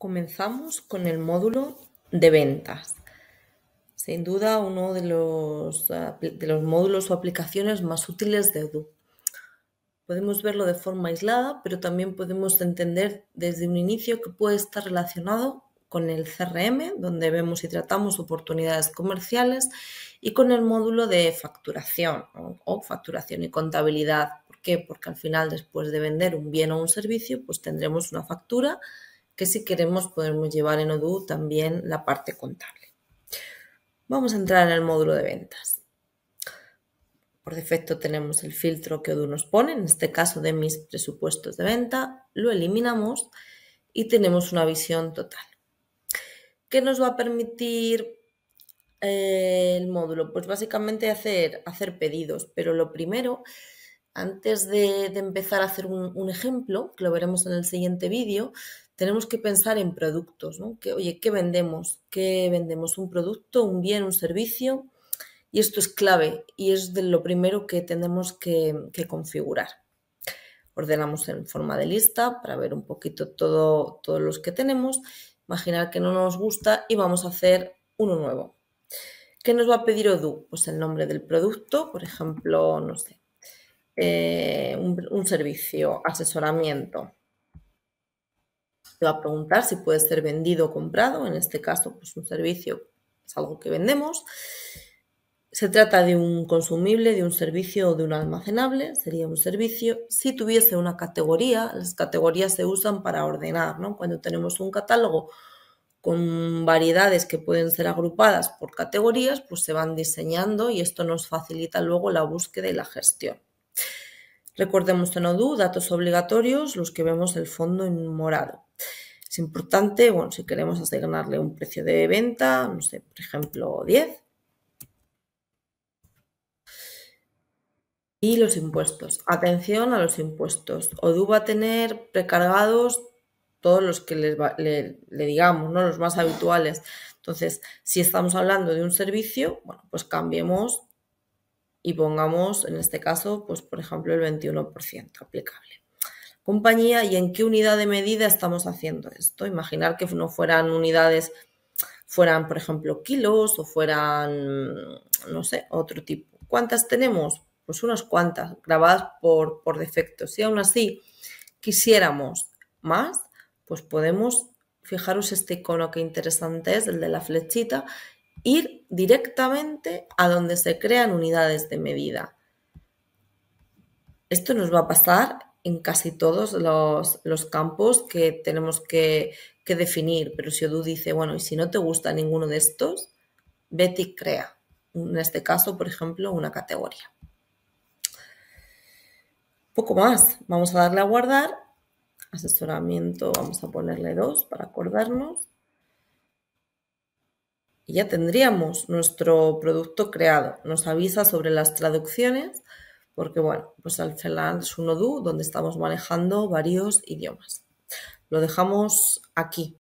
Comenzamos con el módulo de ventas. Sin duda, uno de los, ah, de los, módulos o aplicaciones más útiles de EDU. Podemos verlo de forma aislada, pero también podemos entender desde un inicio que puede estar relacionado con el CRM, donde vemos y tratamos oportunidades comerciales, y con el módulo de facturación o facturación y contabilidad. ¿Por qué? Porque al final, después de vender un bien o un servicio, pues tendremos una factura que si queremos podemos llevar en Odoo también la parte contable. Vamos a entrar en el módulo de ventas. Por defecto tenemos el filtro que Odoo nos pone, en este caso de mis presupuestos de venta, lo eliminamos y tenemos una visión total. ¿Qué nos va a permitir eh, el módulo? Pues básicamente hacer, hacer pedidos, pero lo primero antes de, empezar a hacer un, ejemplo, que lo veremos en el siguiente vídeo, tenemos que pensar en productos, ¿no? Que, oye, ¿qué vendemos? ¿Qué vendemos? ¿Un producto, un bien, un servicio? Y esto es clave y es de lo primero que tenemos que, configurar. Ordenamos en forma de lista para ver un poquito todo, todos los que tenemos, imaginar que no nos gusta y vamos a hacer uno nuevo. ¿Qué nos va a pedir Odoo? Pues el nombre del producto, por ejemplo, no sé, eh, un, servicio, asesoramiento. se va a preguntar si puede ser vendido o comprado, en este caso pues un servicio es algo que vendemos. Se trata de un consumible, de un servicio o de un almacenable, sería un servicio. Si tuviese una categoría, las categorías se usan para ordenar, Cuando tenemos un catálogo con variedades que pueden ser agrupadas por categorías, pues se van diseñando y esto nos facilita luego la búsqueda y la gestión. Recordemos Odu datos obligatorios, los que vemos el fondo en morado. Es importante, bueno, si queremos asignarle un precio de venta, no sé, por ejemplo, 10. Y los impuestos. Atención a los impuestos. Odoo va a tener precargados todos los que le, digamos, ¿no? los más habituales. Entonces, si estamos hablando de un servicio, bueno, pues cambiemos y pongamos en este caso, pues por ejemplo, el 21% aplicable. Compañía y en qué unidad de medida estamos haciendo esto. Imaginar que no fueran unidades, fueran por ejemplo kilos o fueran, no sé, otro tipo. ¿Cuántas tenemos? Pues unas cuantas grabadas por, por defecto. Si aún así quisiéramos más, pues podemos, fijaros este icono que interesante es, el de la flechita, ir directamente a donde se crean unidades de medida. Esto nos va a pasar en casi todos los, campos que tenemos que, definir, pero si Odu dice, bueno, y si no te gusta ninguno de estos, Betty crea. En este caso, por ejemplo, una categoría. Poco más. Vamos a darle a guardar. Asesoramiento, vamos a ponerle dos para acordarnos y ya tendríamos nuestro producto creado. Nos avisa sobre las traducciones porque, bueno, pues al final es un donde estamos manejando varios idiomas. Lo dejamos aquí.